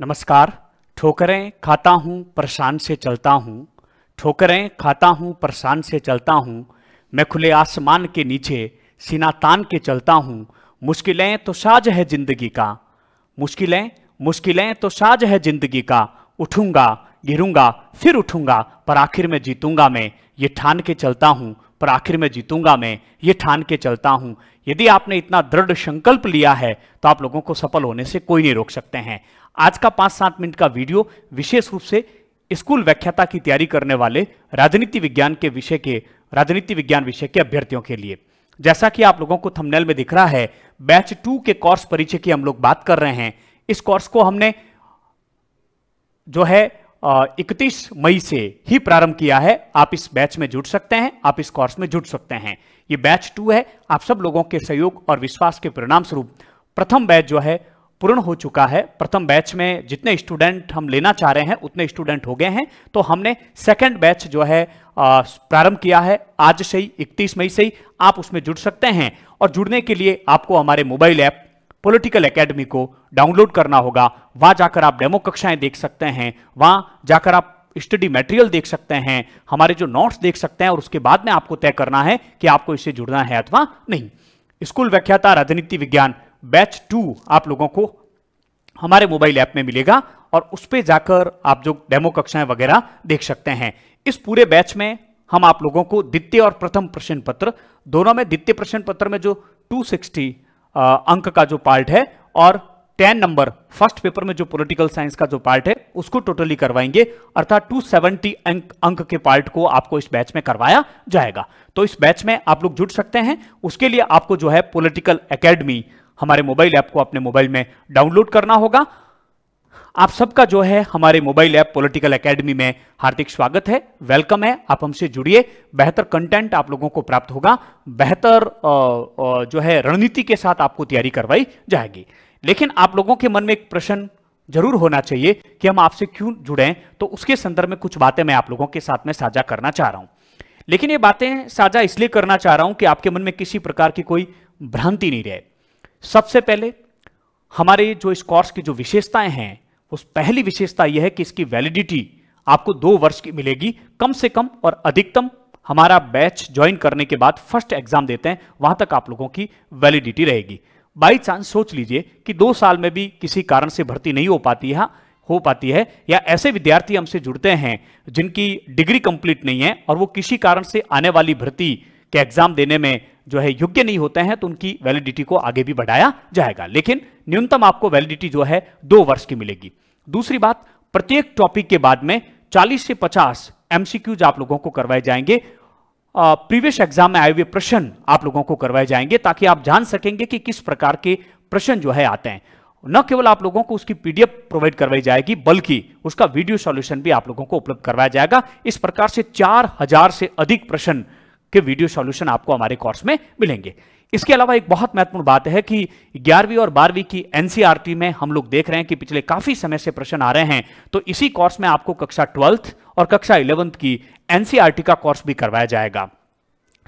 नमस्कार ठोकरें खाता हूँ परेशान से चलता हूँ ठोकरें खाता हूँ परेशान से चलता हूँ मैं खुले आसमान के नीचे सीना तान के चलता हूँ मुश्किलें तो साज है जिंदगी का मुश्किलें मुश्किलें तो साज है जिंदगी का उठूंगा गिरूंगा फिर उठूंगा पर आखिर में जीतूंगा मैं ये ठान के चलता हूँ पर आखिर में जीतूंगा मैं ये ठान के चलता हूं यदि आपने इतना दृढ़ संकल्प लिया है तो आप लोगों को सफल होने से कोई नहीं रोक सकते हैं आज का पांच सात मिनट का वीडियो विशेष रूप से स्कूल व्याख्याता की तैयारी करने वाले राजनीति विज्ञान के विषय के राजनीति विज्ञान विषय के अभ्यर्थियों के लिए जैसा कि आप लोगों को थंबनेल में दिख रहा है बैच टू के कोर्स परिचय की हम लोग बात कर रहे हैं इस कोर्स को हमने जो है इकतीस मई से ही प्रारंभ किया है आप इस बैच में जुड़ सकते हैं आप इस कोर्स में जुड़ सकते हैं ये बैच टू है आप सब लोगों के सहयोग और विश्वास के परिणाम स्वरूप प्रथम बैच जो है पूर्ण हो चुका है प्रथम बैच में जितने स्टूडेंट हम लेना चाह रहे हैं उतने स्टूडेंट हो गए हैं तो हमने सेकंड बैच जो है प्रारंभ किया है आज से ही इकतीस मई से ही आप उसमें जुड़ सकते हैं और जुड़ने के लिए आपको हमारे मोबाइल ऐप पॉलिटिकल एकेडमी को डाउनलोड करना होगा वहां जाकर आप डेमो कक्षाएं देख सकते हैं वहां जाकर आप स्टडी मटेरियल देख सकते हैं हमारे जो नोट्स देख सकते हैं और उसके बाद में आपको तय करना है कि आपको इससे जुड़ना है अथवा नहीं स्कूल व्याख्याता राजनीति विज्ञान बैच टू आप लोगों को हमारे मोबाइल ऐप में मिलेगा और उस पर जाकर आप जो डेमो कक्षाएं वगैरह देख सकते हैं इस पूरे बैच में हम आप लोगों को द्वितीय और प्रथम प्रश्न पत्र दोनों में द्वितीय प्रश्न पत्र में जो 260 अंक का जो पार्ट है और टेन नंबर फर्स्ट पेपर में जो पॉलिटिकल साइंस का जो पार्ट है उसको टोटली करवाएंगे अर्थात टू अंक अंक के पार्ट को आपको इस बैच में करवाया जाएगा तो इस बैच में आप लोग जुट सकते हैं उसके लिए आपको जो है पोलिटिकल अकेडमी हमारे मोबाइल ऐप को अपने मोबाइल में डाउनलोड करना होगा आप सबका जो है हमारे मोबाइल ऐप पॉलिटिकल एकेडमी में हार्दिक स्वागत है वेलकम है आप हमसे जुड़िए बेहतर कंटेंट आप लोगों को प्राप्त होगा बेहतर जो है रणनीति के साथ आपको तैयारी करवाई जाएगी लेकिन आप लोगों के मन में एक प्रश्न जरूर होना चाहिए कि हम आपसे क्यों जुड़े तो उसके संदर्भ में कुछ बातें मैं आप लोगों के साथ में साझा करना चाह रहा हूं लेकिन ये बातें साझा इसलिए करना चाह रहा हूं कि आपके मन में किसी प्रकार की कोई भ्रांति नहीं रहे सबसे पहले हमारे जो इस कोर्स की जो विशेषताएं हैं उस पहली विशेषता यह है कि इसकी वैलिडिटी आपको दो वर्ष की मिलेगी कम से कम और अधिकतम हमारा बैच ज्वाइन करने के बाद फर्स्ट एग्जाम देते हैं वहां तक आप लोगों की वैलिडिटी रहेगी बाई चांस सोच लीजिए कि दो साल में भी किसी कारण से भर्ती नहीं हो पाती है हो पाती है या ऐसे विद्यार्थी हमसे जुड़ते हैं जिनकी डिग्री कंप्लीट नहीं है और वो किसी कारण से आने वाली भर्ती के एग्जाम देने में जो है योग्य नहीं होते हैं तो उनकी वैलिडिटी को आगे भी बढ़ाया जाएगा लेकिन न्यूनतम आपको वैलिडिटी जो है दो वर्ष की मिलेगी दूसरी बात प्रत्येक टॉपिक के बाद में 40 से 50 एमसीक्यूज आप लोगों को करवाए जाएंगे प्रीवियस एग्जाम में आए हुए प्रश्न आप लोगों को करवाए जाएंगे ताकि आप जान सकेंगे कि किस प्रकार के प्रश्न जो है आते हैं न केवल आप लोगों को उसकी पीडीएफ प्रोवाइड करवाई जाएगी बल्कि उसका वीडियो सॉल्यूशन भी आप लोगों को उपलब्ध करवाया जाएगा इस प्रकार से 4000 से अधिक प्रश्न के वीडियो सॉल्यूशन आपको हमारे कोर्स में मिलेंगे इसके अलावा एक बहुत महत्वपूर्ण बात है कि ग्यारहवीं और बारहवीं की एनसीआरटी e में हम लोग देख रहे हैं कि पिछले काफी समय से प्रश्न आ रहे हैं तो इसी कोर्स में आपको कक्षा ट्वेल्थ और कक्षा इलेवंथ की एनसीआरटी e का कोर्स भी करवाया जाएगा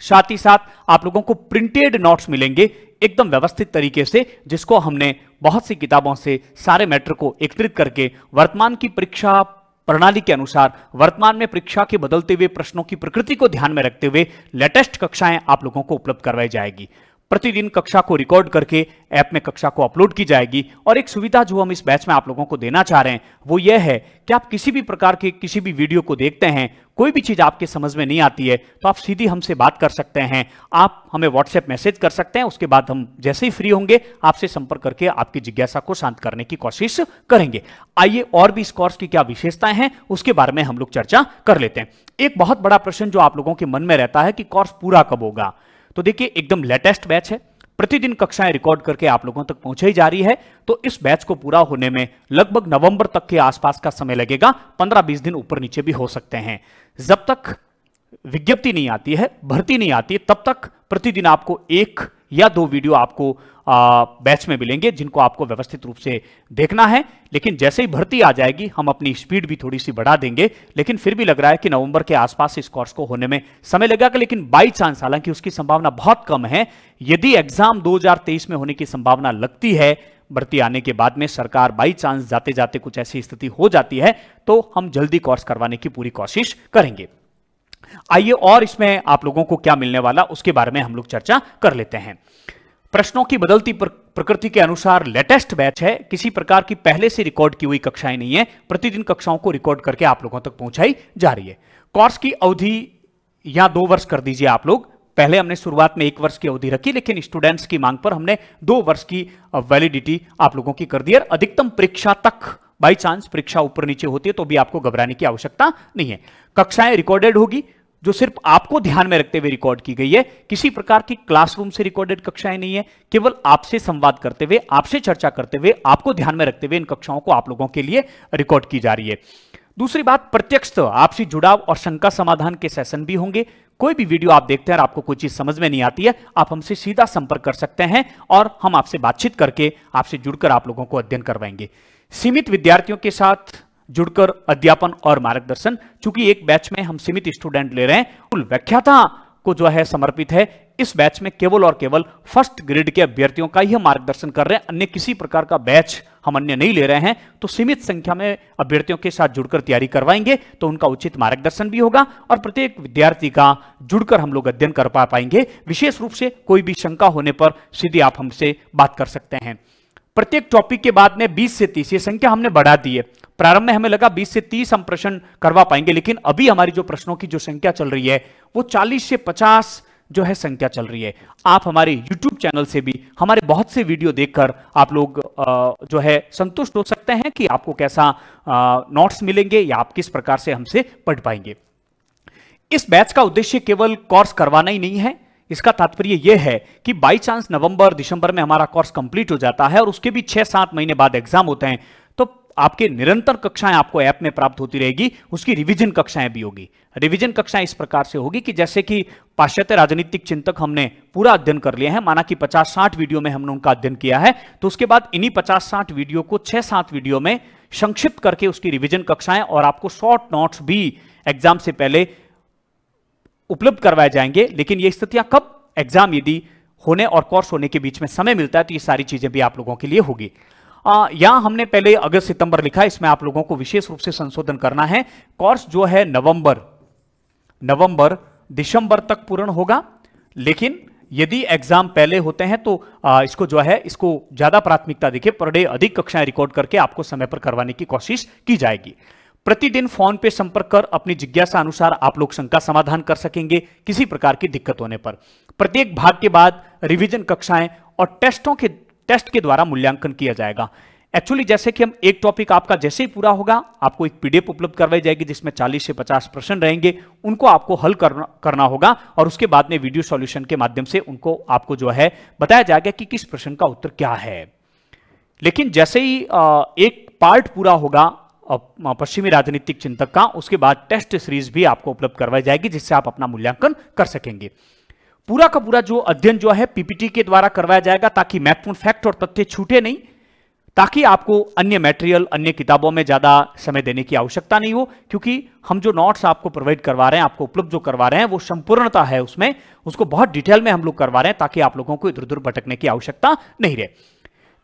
साथ ही साथ आप लोगों को प्रिंटेड नोट्स मिलेंगे एकदम व्यवस्थित तरीके से जिसको हमने बहुत सी किताबों से सारे मैटर को एकत्रित करके वर्तमान की परीक्षा प्रणाली के अनुसार वर्तमान में परीक्षा के बदलते हुए प्रश्नों की प्रकृति को ध्यान में रखते हुए लेटेस्ट कक्षाएं आप लोगों को उपलब्ध करवाई जाएगी प्रतिदिन कक्षा को रिकॉर्ड करके ऐप में कक्षा को अपलोड की जाएगी और एक सुविधा जो हम इस बैच में आप लोगों को देना चाह रहे हैं वो यह है कि आप किसी भी प्रकार के किसी भी वीडियो को देखते हैं कोई भी चीज़ आपके समझ में नहीं आती है तो आप सीधी हमसे बात कर सकते हैं आप हमें व्हाट्सएप मैसेज कर सकते हैं उसके बाद हम जैसे ही फ्री होंगे आपसे संपर्क करके आपकी जिज्ञासा को शांत करने की कोशिश करेंगे आइए और भी इस कोर्स की क्या विशेषताएं हैं उसके बारे में हम लोग चर्चा कर लेते हैं एक बहुत बड़ा प्रश्न जो आप लोगों के मन में रहता है कि कोर्स पूरा कब होगा तो देखिए एकदम लेटेस्ट बैच है प्रतिदिन कक्षाएं रिकॉर्ड करके आप लोगों तक पहुंचाई जा रही है तो इस बैच को पूरा होने में लगभग नवंबर तक के आसपास का समय लगेगा 15-20 दिन ऊपर नीचे भी हो सकते हैं जब तक विज्ञप्ति नहीं आती है भर्ती नहीं आती है तब तक प्रतिदिन आपको एक या दो वीडियो आपको बैच में मिलेंगे जिनको आपको व्यवस्थित रूप से देखना है लेकिन जैसे ही भर्ती आ जाएगी हम अपनी स्पीड भी थोड़ी सी बढ़ा देंगे लेकिन फिर भी लग रहा है कि नवंबर के आसपास इस कोर्स को होने में समय लगेगा लेकिन बाई चांस हालांकि उसकी संभावना बहुत कम है यदि एग्जाम दो में होने की संभावना लगती है भर्ती आने के बाद में सरकार बाई चांस जाते जाते कुछ ऐसी स्थिति हो जाती है तो हम जल्दी कोर्स करवाने की पूरी कोशिश करेंगे आइए और इसमें आप लोगों को क्या मिलने वाला उसके बारे में हम लोग चर्चा कर लेते हैं प्रश्नों की बदलती प्रकृति के अनुसार लेटेस्ट बैच है किसी प्रकार की पहले से रिकॉर्ड की हुई कक्षाएं नहीं है प्रतिदिन कक्षाओं को रिकॉर्ड करके आप लोगों तक पहुंचाई जा रही है कोर्स की अवधि या दो वर्ष कर दीजिए आप लोग पहले हमने शुरुआत में एक वर्ष की अवधि रखी लेकिन स्टूडेंट्स की मांग पर हमने दो वर्ष की वैलिडिटी आप लोगों की कर दी है अधिकतम परीक्षा तक बाई चांस परीक्षा ऊपर नीचे होती है तो भी आपको घबराने की आवश्यकता नहीं है कक्षाएं रिकॉर्डेड होगी जो सिर्फ आपको ध्यान में रखते हुए रिकॉर्ड की गई है किसी प्रकार की क्लासरूम से रिकॉर्डेड कक्षाएं नहीं है केवल आपसे संवाद करते हुए आपसे चर्चा करते हुए आपको ध्यान में रखते हुए इन कक्षाओं को आप लोगों के लिए रिकॉर्ड की जा रही है दूसरी बात प्रत्यक्ष तो आपसी जुड़ाव और शंका समाधान के सेशन भी होंगे कोई भी वीडियो आप देखते हैं और आपको कोई चीज समझ में नहीं आती है आप हमसे सीधा संपर्क कर सकते हैं और हम आपसे बातचीत करके आपसे जुड़कर आप लोगों को अध्ययन करवाएंगे सीमित विद्यार्थियों के साथ जुड़कर अध्यापन और मार्गदर्शन चूंकि एक बैच में हम सीमित स्टूडेंट ले रहे हैं कुल व्याख्याता को जो है समर्पित है इस बैच में केवल और केवल फर्स्ट ग्रेड के अभ्यर्थियों का ही मार्गदर्शन कर रहे हैं अन्य किसी प्रकार का बैच हम अन्य नहीं ले रहे हैं तो सीमित संख्या में अभ्यर्थियों के साथ जुड़कर तैयारी करवाएंगे तो उनका उचित मार्गदर्शन भी होगा और प्रत्येक विद्यार्थी का जुड़कर हम लोग अध्ययन कर पा पाएंगे विशेष रूप से कोई भी शंका होने पर सीधे आप हमसे बात कर सकते हैं प्रत्येक टॉपिक के बाद में 20 से 30 ये संख्या हमने बढ़ा दी है प्रारंभ में हमें लगा 20 से 30 हम प्रश्न करवा पाएंगे लेकिन अभी हमारी जो प्रश्नों की जो संख्या चल रही है वो 40 से 50 जो है संख्या चल रही है आप हमारे YouTube चैनल से भी हमारे बहुत से वीडियो देखकर आप लोग जो है संतुष्ट हो सकते हैं कि आपको कैसा नोट्स मिलेंगे या आप किस प्रकार से हमसे पढ़ पाएंगे इस बैच का उद्देश्य केवल कोर्स करवाना ही नहीं है इसका तात्पर्य यह है कि बाई चांस नवंबर दिसंबर में हमारा कोर्स कंप्लीट हो जाता है और उसके भी छह सात महीने बाद एग्जाम होते हैं आपके निरंतर कक्षाएं आपको ऐप में प्राप्त होती रहेगी उसकी रिवीजन कक्षाएं भी होगी रिवीजन कक्षाएं इस प्रकार से होगी कि जैसे कि पाश्चात्य राजनीतिक चिंतक हमने पूरा अध्ययन कर लिया है माना कि 50-60 वीडियो में हमने उनका अध्ययन किया है तो उसके बाद इन्हीं 50-60 वीडियो को 6-7 वीडियो में संक्षिप्त करके उसकी रिविजन कक्षाएं और आपको शॉर्ट नोट्स भी एग्जाम से पहले उपलब्ध करवाए जाएंगे लेकिन ये स्थितियां कब एग्जाम यदि होने और कोर्स होने के बीच में समय मिलता है तो ये सारी चीजें भी आप लोगों के लिए होगी या हमने पहले अगस्त सितंबर लिखा इसमें आप लोगों को विशेष रूप से संशोधन करना है कोर्स जो है नवंबर नवंबर दिसंबर तक पूर्ण होगा लेकिन यदि एग्जाम पहले होते हैं तो आ, इसको जो है इसको ज्यादा प्राथमिकता देखिए पर डे अधिक कक्षाएं रिकॉर्ड करके आपको समय पर करवाने की कोशिश की जाएगी प्रतिदिन फोन पे संपर्क कर अपनी जिज्ञासा अनुसार आप लोग शंका समाधान कर सकेंगे किसी प्रकार की दिक्कत होने पर प्रत्येक भाग के बाद रिवीजन कक्षाएं और टेस्टों के टेस्ट के द्वारा मूल्यांकन किया जाएगा एक्चुअली जैसे कि हम एक टॉपिक आपका जैसे ही पूरा होगा आपको एक पीडीएफ उपलब्ध करवाई जाएगी जिसमें 40 से 50 प्रश्न रहेंगे उनको आपको हल करना करना होगा और उसके बाद में वीडियो सॉल्यूशन के माध्यम से उनको आपको जो है बताया जाएगा कि किस प्रश्न का उत्तर क्या है लेकिन जैसे ही एक पार्ट पूरा होगा पश्चिमी राजनीतिक चिंतक का उसके बाद टेस्ट सीरीज भी आपको उपलब्ध करवाई जाएगी जिससे आप अपना मूल्यांकन कर सकेंगे पूरा का पूरा जो अध्ययन जो है पीपीटी के द्वारा करवाया जाएगा ताकि महत्वपूर्ण फैक्ट और तथ्य छूटे नहीं ताकि आपको अन्य मेटेरियल अन्य किताबों में ज़्यादा समय देने की आवश्यकता नहीं हो क्योंकि हम जो नोट्स आपको प्रोवाइड करवा रहे हैं आपको उपलब्ध जो करवा रहे हैं वो संपूर्णता है उसमें उसको बहुत डिटेल में हम लोग करवा रहे हैं ताकि आप लोगों को इधर उधर भटकने की आवश्यकता नहीं रहे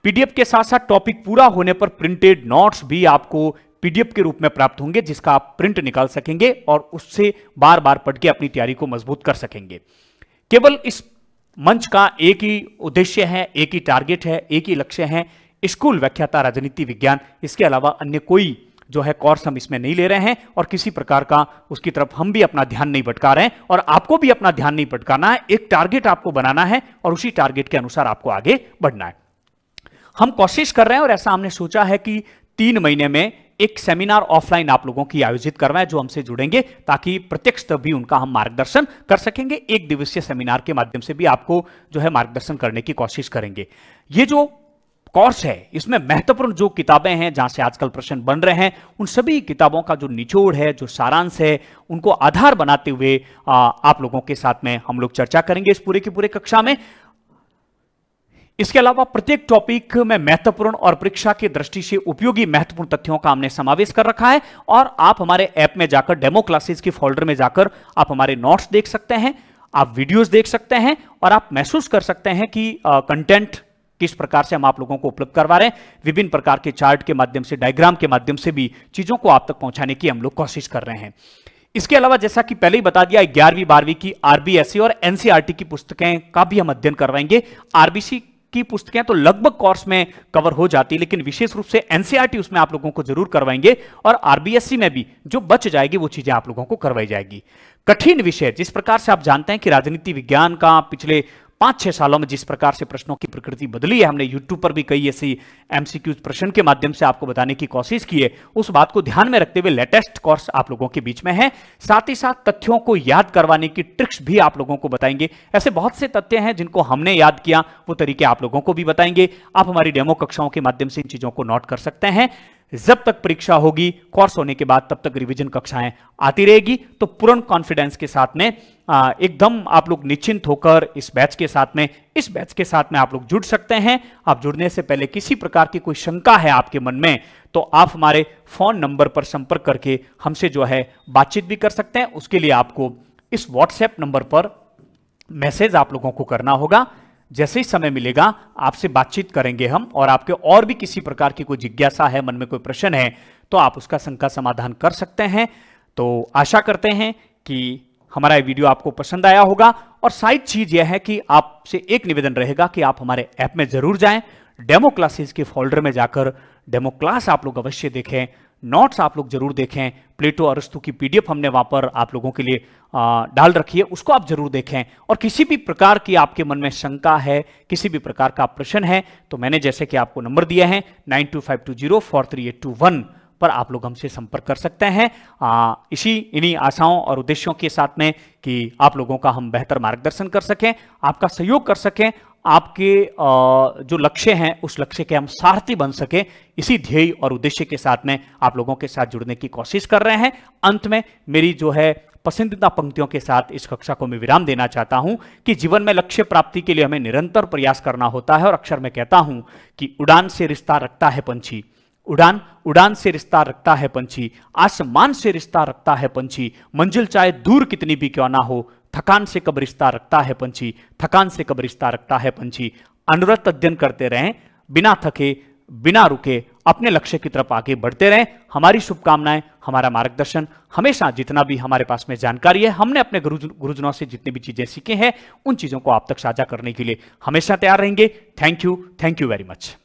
पीडीएफ के साथ साथ टॉपिक पूरा होने पर प्रिंटेड नोट्स भी आपको पीडीएफ के रूप में प्राप्त होंगे जिसका आप प्रिंट निकाल सकेंगे और उससे बार बार पढ़ के अपनी तैयारी को मजबूत कर सकेंगे केवल इस मंच का एक ही उद्देश्य है एक ही टारगेट है एक ही लक्ष्य है स्कूल व्याख्याता राजनीति विज्ञान इसके अलावा अन्य कोई जो है कोर्स हम इसमें नहीं ले रहे हैं और किसी प्रकार का उसकी तरफ हम भी अपना ध्यान नहीं भटका रहे हैं और आपको भी अपना ध्यान नहीं भटकाना है एक टारगेट आपको बनाना है और उसी टारगेट के अनुसार आपको आगे बढ़ना है हम कोशिश कर रहे हैं और ऐसा हमने सोचा है कि तीन महीने में एक सेमिनार ऑफलाइन आप लोगों की आयोजित करवाएं जो हमसे जुड़ेंगे ताकि प्रत्यक्ष भी उनका हम मार्गदर्शन कर सकेंगे एक दिवसीय सेमिनार के माध्यम से भी आपको जो है मार्गदर्शन करने की कोशिश करेंगे ये जो कोर्स है इसमें महत्वपूर्ण जो किताबें हैं जहां से आजकल प्रश्न बन रहे हैं उन सभी किताबों का जो निचोड़ है जो सारांश है उनको आधार बनाते हुए आ, आप लोगों के साथ में हम लोग चर्चा करेंगे इस पूरे की पूरे कक्षा में इसके अलावा प्रत्येक टॉपिक में महत्वपूर्ण और परीक्षा की दृष्टि से उपयोगी महत्वपूर्ण तथ्यों का हमने समावेश कर रखा है और आप हमारे ऐप में जाकर डेमो क्लासेस के फोल्डर में जाकर आप हमारे नोट्स देख सकते हैं आप वीडियोस देख सकते हैं और आप महसूस कर सकते हैं कि कंटेंट किस प्रकार से हम आप लोगों को उपलब्ध करवा रहे हैं विभिन्न प्रकार के चार्ट के माध्यम से डायग्राम के माध्यम से भी चीजों को आप तक पहुंचाने की हम लोग कोशिश कर रहे हैं इसके अलावा जैसा कि पहले ही बता दिया ग्यारहवीं बारहवीं की आरबीएससी e और एनसीआरटी e की पुस्तकें का भी हम अध्ययन करवाएंगे आरबीसी की पुस्तकें तो लगभग कोर्स में कवर हो जाती है लेकिन विशेष रूप से एनसीआरटी e उसमें आप लोगों को जरूर करवाएंगे और आरबीएससी में भी जो बच जाएगी वो चीजें आप लोगों को करवाई जाएगी कठिन विषय जिस प्रकार से आप जानते हैं कि राजनीति विज्ञान का पिछले पांच छह सालों में जिस प्रकार से प्रश्नों की प्रकृति बदली है हमने यूट्यूब पर भी कई ऐसी एमसीक्यू प्रश्न के माध्यम से आपको बताने की कोशिश की है उस बात को ध्यान में रखते हुए लेटेस्ट कोर्स आप लोगों के बीच में है साथ ही साथ तथ्यों को याद करवाने की ट्रिक्स भी आप लोगों को बताएंगे ऐसे बहुत से तथ्य हैं जिनको हमने याद किया वो तरीके आप लोगों को भी बताएंगे आप हमारी डेमो कक्षाओं के माध्यम से इन चीज़ों को नोट कर सकते हैं जब तक परीक्षा होगी कोर्स होने के बाद तब तक रिवीजन कक्षाएं आती रहेगी तो पूर्ण कॉन्फिडेंस के साथ में एकदम आप लोग निश्चिंत होकर इस बैच के साथ में इस बैच के साथ में आप लोग जुड़ सकते हैं आप जुड़ने से पहले किसी प्रकार की कोई शंका है आपके मन में तो आप हमारे फोन नंबर पर संपर्क करके हमसे जो है बातचीत भी कर सकते हैं उसके लिए आपको इस व्हाट्सएप नंबर पर मैसेज आप लोगों को करना होगा जैसे ही समय मिलेगा आपसे बातचीत करेंगे हम और आपके और भी किसी प्रकार की कोई जिज्ञासा है मन में कोई प्रश्न है तो आप उसका शंका समाधान कर सकते हैं तो आशा करते हैं कि हमारा ये वीडियो आपको पसंद आया होगा और शायद चीज यह है कि आपसे एक निवेदन रहेगा कि आप हमारे ऐप में जरूर जाएं डेमो क्लासेस के फोल्डर में जाकर डेमो क्लास आप लोग अवश्य देखें नोट्स आप लोग जरूर देखें प्लेटो अरस्तु की पीडीएफ हमने वहां पर आप लोगों के लिए डाल रखी है उसको आप जरूर देखें और किसी भी प्रकार की आपके मन में शंका है किसी भी प्रकार का प्रश्न है तो मैंने जैसे कि आपको नंबर दिया है nine two five two zero four three eight two one पर आप लोग हमसे संपर्क कर सकते हैं आ, इसी इन्हीं आशाओं और उद्देश्यों के साथ में कि आप लोगों का हम बेहतर मार्गदर्शन कर सकें आपका सहयोग कर सकें आपके जो लक्ष्य हैं उस लक्ष्य के हम सारथी बन सके इसी ध्येय और उद्देश्य के साथ में आप लोगों के साथ जुड़ने की कोशिश कर रहे हैं अंत में मेरी जो है पसंदीदा पंक्तियों के साथ इस कक्षा को मैं विराम देना चाहता हूं कि जीवन में लक्ष्य प्राप्ति के लिए हमें निरंतर प्रयास करना होता है और अक्षर में कहता हूं कि उड़ान से रिश्ता रखता है पंछी उड़ान उड़ान से रिश्ता रखता है पंछी आसमान से रिश्ता रखता है पंछी मंजिल चाहे दूर कितनी भी क्यों ना हो थकान से कब रिश्ता रखता है पंछी थकान से कब रिश्ता रखता है पंछी अनुरत अध्ययन करते रहें बिना थके बिना रुके अपने लक्ष्य की तरफ आगे बढ़ते रहें हमारी शुभकामनाएं हमारा मार्गदर्शन हमेशा जितना भी हमारे पास में जानकारी है हमने अपने गुरु गुरुजनों से जितनी भी चीज़ें सीखी हैं उन चीज़ों को आप तक साझा करने के लिए हमेशा तैयार रहेंगे thank you thank you very much